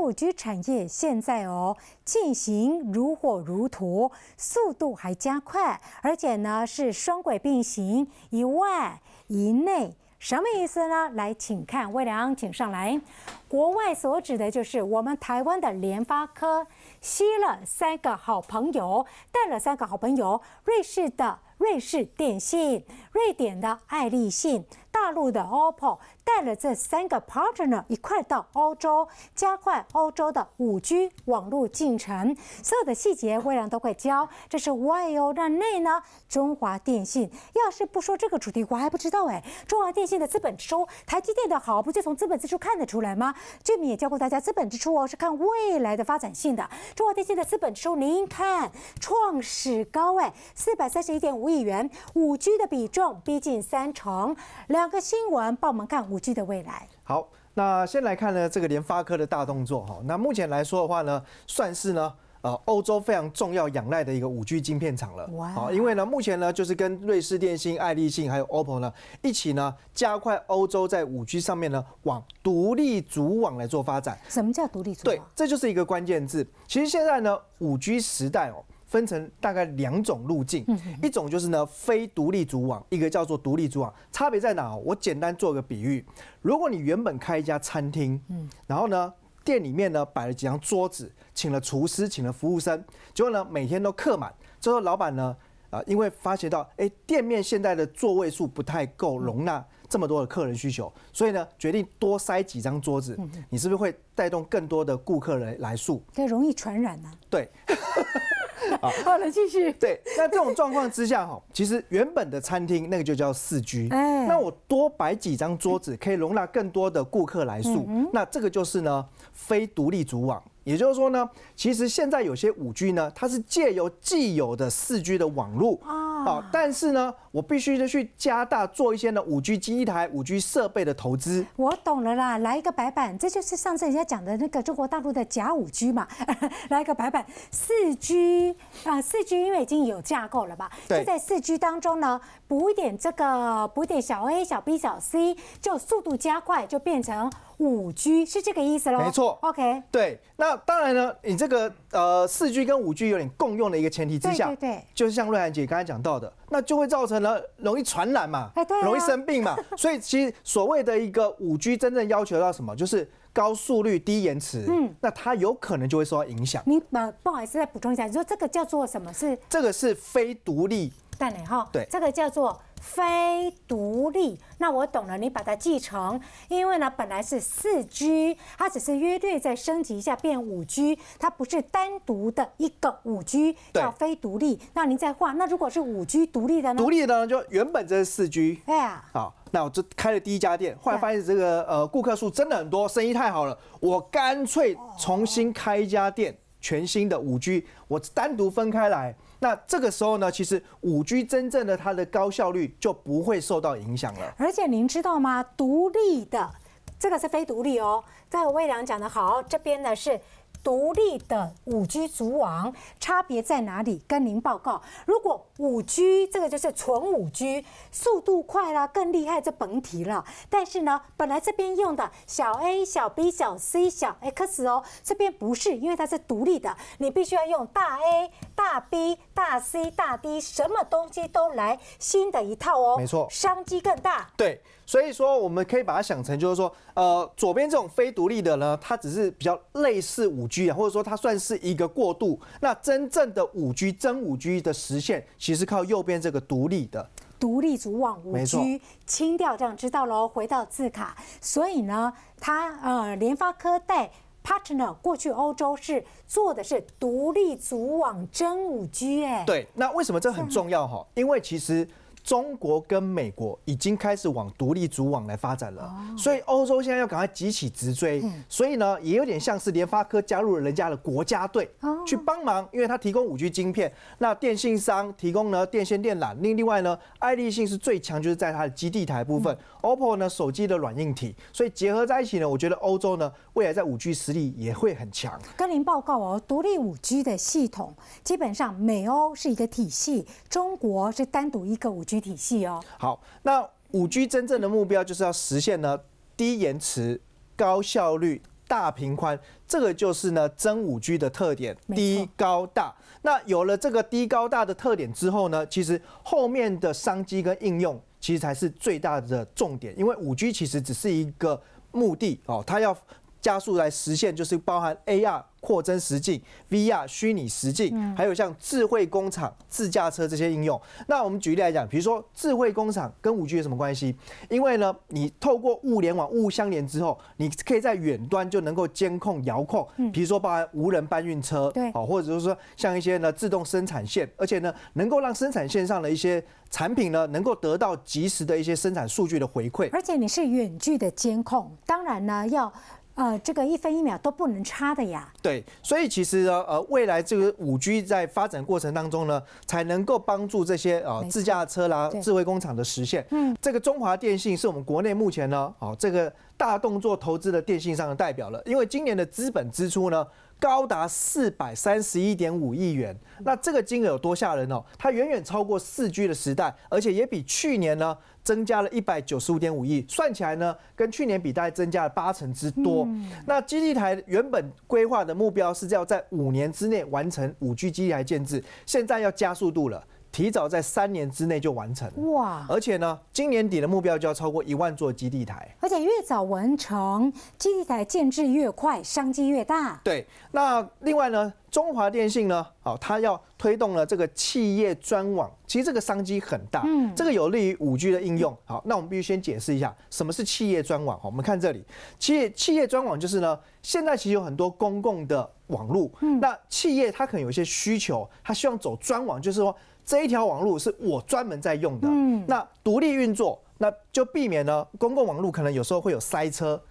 布局产业现在哦进行如火如荼，速度还加快，而且呢是双轨并行，一外一内什么意思呢？来，请看魏良，请上来。国外所指的就是我们台湾的联发科吸了三个好朋友，带了三个好朋友：瑞士的瑞士电信、瑞典的爱立信、大陆的 OPPO。带了这三个 partner 一块到欧洲，加快欧洲的五 G 网络进程，所有的细节微来都会教。这是外哦，让内呢？中华电信要是不说这个主题，我还不知道哎。中华电信的资本支出，台积电的好不就从资本支出看得出来吗？俊敏也教过大家，资本支出哦是看未来的发展性的。中华电信的资本支出，您看创始高位四百三十一点五亿元，五 G 的比重逼近三成。两个新闻帮我们看五。的未来好，那先来看呢这个联发科的大动作哈，那目前来说的话呢，算是呢呃欧洲非常重要仰赖的一个五 G 晶片厂了好，因为呢目前呢就是跟瑞士电信、爱立信还有 OPPO 呢一起呢加快欧洲在五 G 上面呢往独立组网来做发展。什么叫独立组对，这就是一个关键字。其实现在呢五 G 时代哦。分成大概两种路径，一种就是呢非独立组网，一个叫做独立组网，差别在哪？我简单做个比喻，如果你原本开一家餐厅，嗯，然后呢店里面呢摆了几张桌子，请了厨师，请了服务生，结果呢每天都客满，最后老板呢啊因为发觉到哎店面现在的座位数不太够容纳这么多的客人需求，所以呢决定多塞几张桌子，你是不是会带动更多的顾客来来数？对，容易传染啊。对。好了，继续。对，那这种状况之下哈，其实原本的餐厅那个就叫四 G，那我多摆几张桌子，可以容纳更多的顾客来住，那这个就是呢非独立主网。也就是说呢，其实现在有些五 G 呢，它是借由既有的四 G 的网络啊，但是呢，我必须呢去加大做一些呢五 G 机一台五 G 设备的投资。我懂了啦，来一个白板，这就是上次人家讲的那个中国大陆的假五 G 嘛，来一个白板，四 G 啊，四 G 因为已经有架构了吧，就在四 G 当中呢，补一点这个，补点小 A、小 B、小 C，就速度加快，就变成。五 G 是这个意思喽？没错。OK，对。那当然呢，你这个呃四 G 跟五 G 有点共用的一个前提之下，对對就是像瑞涵姐刚才讲到的，那就会造成了容易传染嘛，哎对，容易生病嘛。所以其实所谓的一个五 G 真正要求到什么，就是高速率、低延迟。嗯，那它有可能就会受到影响。你呃不好意思，再补充一下，你说这个叫做什么是？这个是非独立，但呢哈，对，这个叫做。非独立，那我懂了，你把它记成，因为呢，本来是四居，它只是约略再升级一下变五居，它不是单独的一个五居叫非独立。那您再换，那如果是五居独立的呢？独立的呢，就原本这是四居，哎呀，好，那我就开了第一家店，后来发现这个呃顾客数真的很多，生意太好了，我干脆重新开一家店。全新的五 G，我单独分开来，那这个时候呢，其实五 G 真正的它的高效率就不会受到影响了。而且您知道吗？独立的这个是非独立哦，在魏良讲的好，这边呢是。独立的五 G 组网差别在哪里？跟您报告，如果五 G 这个就是纯五 G，速度快啦，更厉害就甭提了。但是呢，本来这边用的小 A、小 B、小 C、小 X 哦，这边不是，因为它是独立的，你必须要用大 A、大 B、大 C、大 D，什么东西都来新的一套哦。没错，商机更大。对。所以说，我们可以把它想成，就是说，呃，左边这种非独立的呢，它只是比较类似五 G 啊，或者说它算是一个过渡。那真正的五 G 真五 G 的实现，其实靠右边这个独立的独立组网五 G 清掉这样知道喽，回到字卡。所以呢，它呃联发科带 partner 过去欧洲是做的是独立组网真五 G 哎，对。那为什么这很重要哈？因为其实。中国跟美国已经开始往独立组网来发展了，所以欧洲现在要赶快急起直追。所以呢，也有点像是联发科加入了人家的国家队去帮忙，因为它提供五 G 晶片，那电信商提供呢电线电缆，另另外呢，爱立信是最强，就是在它的基地台部分。OPPO 呢，手机的软硬体，所以结合在一起呢，我觉得欧洲呢，未来在五 G 实力也会很强。跟您报告哦，独立五 G 的系统，基本上美欧是一个体系，中国是单独一个五 G。体系哦，好，那五 G 真正的目标就是要实现呢低延迟、高效率、大平宽，这个就是呢真五 G 的特点，低高大。那有了这个低高大的特点之后呢，其实后面的商机跟应用其实才是最大的重点，因为五 G 其实只是一个目的哦，它要。加速来实现，就是包含 A R 扩增实境、V R 虚拟实境，还有像智慧工厂、自驾车这些应用。那我们举例来讲，比如说智慧工厂跟五 G 有什么关系？因为呢，你透过物联网物相连之后，你可以在远端就能够监控、遥控，比如说包含无人搬运车，对或者是说像一些呢自动生产线，而且呢能够让生产线上的一些产品呢能够得到及时的一些生产数据的回馈，而且你是远距的监控，当然呢要。呃，这个一分一秒都不能差的呀。对，所以其实呢，呃，未来这个五 G 在发展过程当中呢，才能够帮助这些啊，自驾车啦，智慧工厂的实现。嗯，这个中华电信是我们国内目前呢，哦，这个。大动作投资的电信商的代表了，因为今年的资本支出呢高达四百三十一点五亿元，那这个金额有多吓人哦？它远远超过四 G 的时代，而且也比去年呢增加了一百九十五点五亿，算起来呢跟去年比大概增加了八成之多。那基地台原本规划的目标是要在五年之内完成五 G 基地台建制，现在要加速度了。提早在三年之内就完成哇！而且呢，今年底的目标就要超过一万座基地台，而且越早完成基地台建制越快，商机越大。对，那另外呢，中华电信呢，好，它要推动了这个企业专网，其实这个商机很大，嗯，这个有利于五 G 的应用。好，那我们必须先解释一下什么是企业专网。好，我们看这里，企业企业专网就是呢，现在其实有很多公共的网络，那企业它可能有一些需求，它希望走专网，就是说。这一条网路是我专门在用的，那独立运作，那就避免呢公共网路可能有时候会有塞车，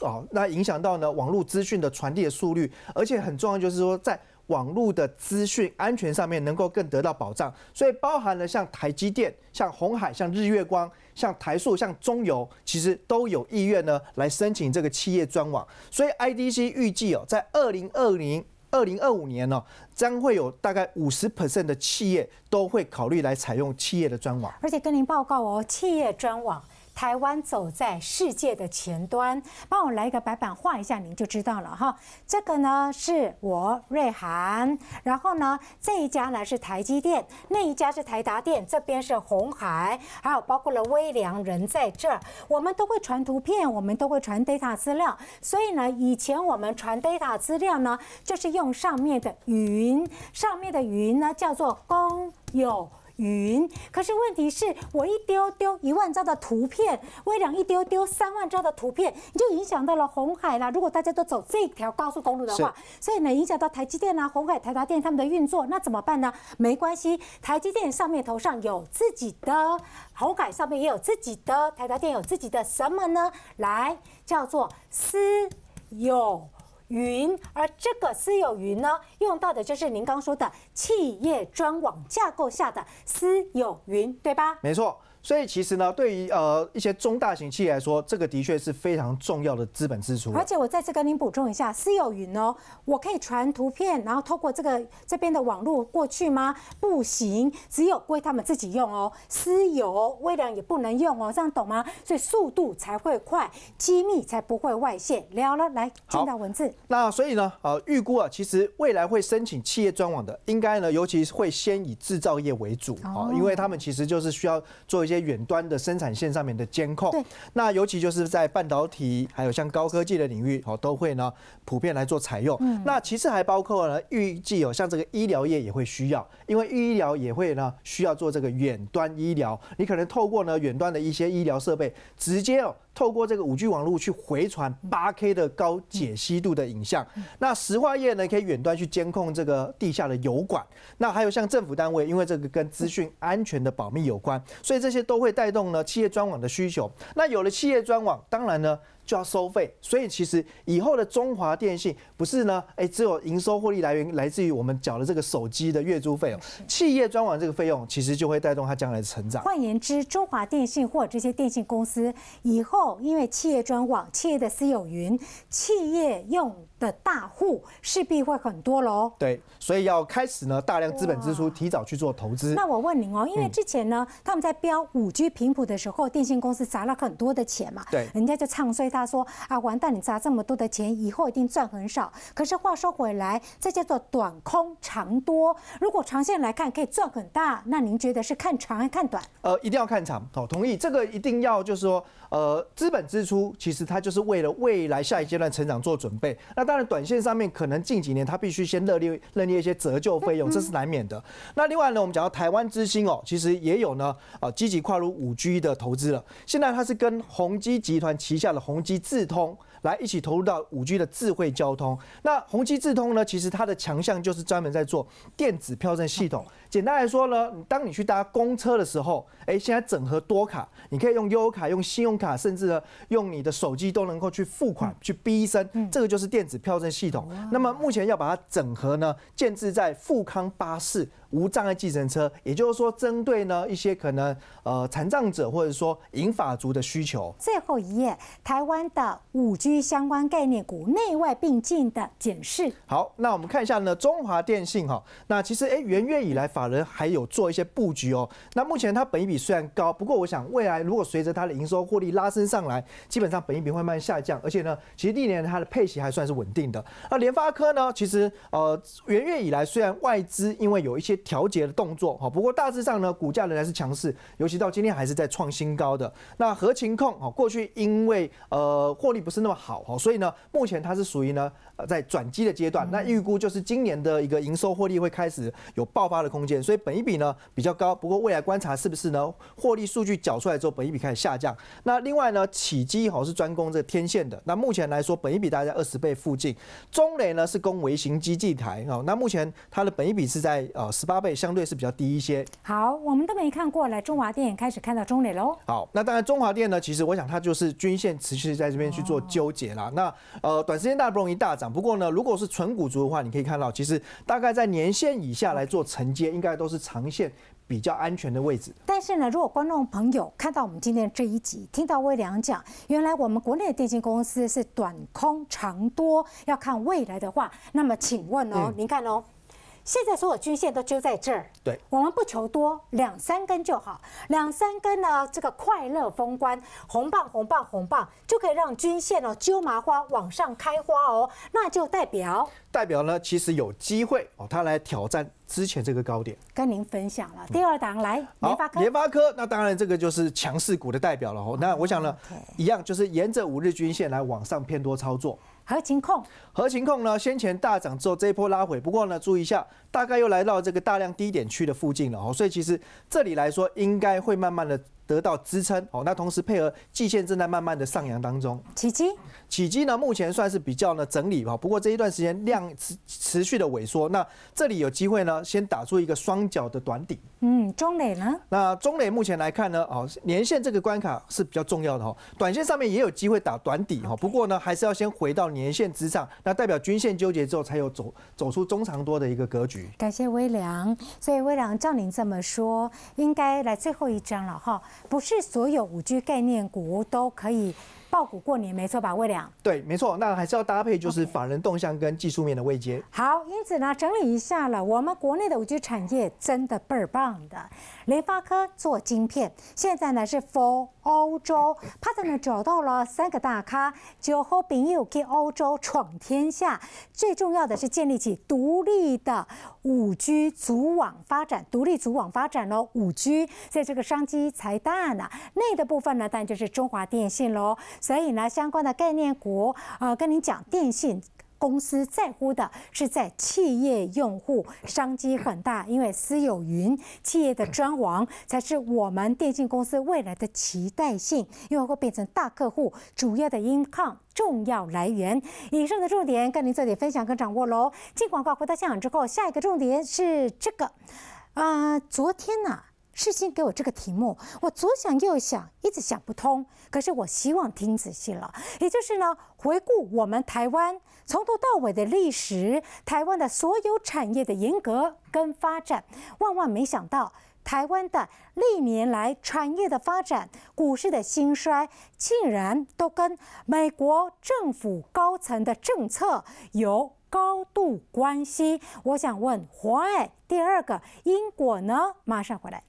哦，那影响到呢网路资讯的传递的速率，而且很重要就是说在网路的资讯安全上面能够更得到保障，所以包含了像台积电、像红海、像日月光、像台塑、像中油，其实都有意愿呢来申请这个企业专网，所以 IDC 预计哦在二零二零。二零二五年呢，将会有大概五十 percent 的企业都会考虑来采用企业的专网。而且跟您报告哦，企业专网。台湾走在世界的前端，帮我来一个白板画一下，您就知道了哈。这个呢是我瑞涵，然后呢这一家呢是台积电，那一家是台达电，这边是红海，还有包括了微良人在这儿，我们都会传图片，我们都会传 data 资料。所以呢，以前我们传 data 资料呢，就是用上面的云，上面的云呢叫做公有。云，可是问题是我一丢丢一万张的图片，微量一丢丢三万张的图片，你就影响到了红海啦。如果大家都走这条高速公路的话，所以呢，影响到台积电啊、红海、台达电他们的运作，那怎么办呢？没关系，台积电上面头上有自己的红海，上面也有自己的台达电，有自己的什么呢？来叫做私有。云，而这个私有云呢，用到的就是您刚说的企业专网架构下的私有云，对吧？没错。所以其实呢，对于呃一些中大型企业来说，这个的确是非常重要的资本支出。而且我再次跟您补充一下，私有云哦，我可以传图片，然后透过这个这边的网络过去吗？不行，只有归他们自己用哦。私有微量也不能用哦，这样懂吗？所以速度才会快，机密才不会外泄。聊了，来听到文字。那所以呢，呃，预估啊，其实未来会申请企业专网的，应该呢，尤其会先以制造业为主，哦，因为他们其实就是需要做一些。远端的生产线上面的监控，那尤其就是在半导体，还有像高科技的领域，哦，都会呢普遍来做采用。那其实还包括呢，预计有像这个医疗业也会需要，因为医疗也会呢需要做这个远端医疗，你可能透过呢远端的一些医疗设备直接哦。透过这个五 G 网络去回传八 K 的高解析度的影像，那石化业呢可以远端去监控这个地下的油管，那还有像政府单位，因为这个跟资讯安全的保密有关，所以这些都会带动呢企业专网的需求。那有了企业专网，当然呢。就要收费，所以其实以后的中华电信不是呢，哎，只有营收获利来源来自于我们缴的这个手机的月租费哦。企业专网这个费用其实就会带动它将来的成长。换言之，中华电信或这些电信公司以后，因为企业专网、企业的私有云、企业用的大户势必会很多喽。对，所以要开始呢，大量资本支出提早去做投资。那我问您哦，因为之前呢，他们在标五 G 频谱的时候，电信公司砸了很多的钱嘛，对，人家就唱衰。他说：“啊，完蛋！你砸这么多的钱，以后一定赚很少。可是话说回来，这叫做短空长多。如果长线来看可以赚很大，那您觉得是看长还是看短？”呃，一定要看长好，同意这个一定要就是说。呃，资本支出其实它就是为了未来下一阶段成长做准备。那当然，短线上面可能近几年它必须先热烈认列一些折旧费用，这是难免的。那另外呢，我们讲到台湾之星哦，其实也有呢，啊，积极跨入五 G 的投资了。现在它是跟宏基集团旗下的宏基智通。来一起投入到五 G 的智慧交通。那宏基智通呢？其实它的强项就是专门在做电子票证系统。简单来说呢，当你去搭公车的时候，哎，现在整合多卡，你可以用 U 卡、用信用卡，甚至呢用你的手机都能够去付款、去逼身。这个就是电子票证系统。那么目前要把它整合呢，建置在富康巴士。无障碍计程车，也就是说，针对呢一些可能呃残障者或者说银法族的需求。最后一页，台湾的五 G 相关概念股内外并进的检视。好，那我们看一下呢，中华电信哈，那其实哎，元月以来法人还有做一些布局哦。那目前它本益比虽然高，不过我想未来如果随着它的营收获利拉升上来，基本上本益比会慢慢下降。而且呢，其实历年它的配息还算是稳定的。那联发科呢，其实呃，元月以来虽然外资因为有一些调节的动作哈，不过大致上呢，股价仍然是强势，尤其到今天还是在创新高的。那合情控哈，过去因为呃获利不是那么好哈，所以呢，目前它是属于呢。呃，在转机的阶段，那预估就是今年的一个营收获利会开始有爆发的空间，所以本一比呢比较高。不过未来观察是不是呢获利数据缴出来之后，本一比开始下降。那另外呢，起基吼是专攻这个天线的，那目前来说本一比大概在二十倍附近。中磊呢是攻微型基地台哦，那目前它的本一比是在呃十八倍，相对是比较低一些。好，我们都没看过来，中华电开始看到中磊喽。好，那当然中华电呢，其实我想它就是均线持续在这边去做纠结啦。那呃，短时间大不容易大涨。不过呢，如果是纯股族的话，你可以看到，其实大概在年线以下来做承接，应该都是长线比较安全的位置。但是呢，如果观众朋友看到我们今天这一集，听到魏良讲，原来我们国内的电信公司是短空长多，要看未来的话，那么请问哦，您看哦。现在所有均线都揪在这儿，对，我们不求多，两三根就好。两三根呢，这个快乐封关，红棒红棒红棒，就可以让均线哦揪麻花往上开花哦，那就代表代表呢，其实有机会哦，它来挑战之前这个高点。跟您分享了第二档来，联发科，联发科，那当然这个就是强势股的代表了哦。那我想呢，一样就是沿着五日均线来往上偏多操作。核情控，核情控呢？先前大涨之后，这一波拉回。不过呢，注意一下，大概又来到这个大量低点区的附近了哦。所以其实这里来说，应该会慢慢的。得到支撑哦，那同时配合季线正在慢慢的上扬当中。起基，起基呢，目前算是比较呢整理哈，不过这一段时间量持持续的萎缩，那这里有机会呢，先打出一个双脚的短底。嗯，中磊呢？那中磊目前来看呢，哦，年线这个关卡是比较重要的哈。短线上面也有机会打短底哈。不过呢，还是要先回到年线之上，那代表均线纠结之后才有走走出中长多的一个格局。感谢微良，所以微良照您这么说，应该来最后一张了哈。不是所有五 G 概念股都可以爆股过年，没错吧，魏良？对，没错。那还是要搭配就是法人动向跟技术面的位阶。好，因此呢，整理一下了，我们国内的五 G 产业真的倍儿棒的，联发科做晶片，现在呢是 Four。欧洲 partner 找到了三个大咖，酒后朋友跟欧洲闯天下。最重要的是建立起独立的五 G 组网发展，独立组网发展了五 G，在这个商机才大呢。内的部分呢，当然就是中华电信喽。所以呢，相关的概念股，呃，跟你讲电信。公司在乎的是在企业用户商机很大，因为私有云企业的专网才是我们电信公司未来的期待性，因为会变成大客户主要的 income 重要来源。以上的重点跟您做点分享跟掌握喽。进广告回到现场之后，下一个重点是这个，呃，昨天呢。事先给我这个题目，我左想右想，一直想不通。可是我希望听仔细了，也就是呢，回顾我们台湾从头到尾的历史，台湾的所有产业的严格跟发展，万万没想到，台湾的历年来产业的发展、股市的兴衰，竟然都跟美国政府高层的政策有高度关系。我想问 why？第二个因果呢？马上回来。